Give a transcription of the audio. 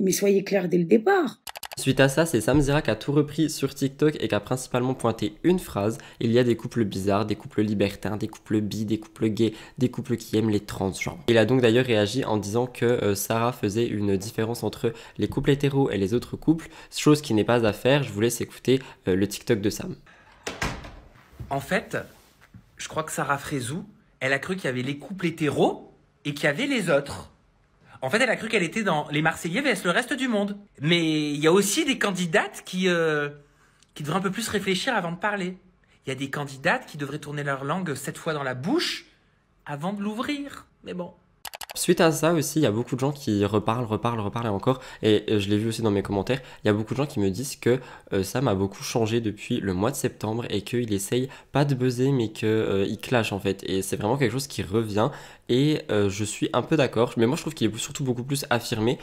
mais soyez clair dès le départ. Suite à ça, c'est Zira qui a tout repris sur TikTok et qui a principalement pointé une phrase. Il y a des couples bizarres, des couples libertins, des couples bi, des couples gays, des couples qui aiment les transgenres. Il a donc d'ailleurs réagi en disant que euh, Sarah faisait une différence entre les couples hétéros et les autres couples, chose qui n'est pas à faire. Je vous laisse écouter euh, le TikTok de Sam. En fait, je crois que Sarah Frézou, elle a cru qu'il y avait les couples hétéros et qu'il y avait les autres. En fait, elle a cru qu'elle était dans les Marseillais vs le reste du monde. Mais il y a aussi des candidates qui, euh, qui devraient un peu plus réfléchir avant de parler. Il y a des candidates qui devraient tourner leur langue cette fois dans la bouche avant de l'ouvrir. Mais bon, Suite à ça aussi, il y a beaucoup de gens qui reparlent, reparlent, reparlent et encore, et je l'ai vu aussi dans mes commentaires, il y a beaucoup de gens qui me disent que euh, ça m'a beaucoup changé depuis le mois de septembre et qu'il essaye pas de buzzer mais qu'il euh, il clash en fait. Et c'est vraiment quelque chose qui revient et euh, je suis un peu d'accord, mais moi je trouve qu'il est surtout beaucoup plus affirmé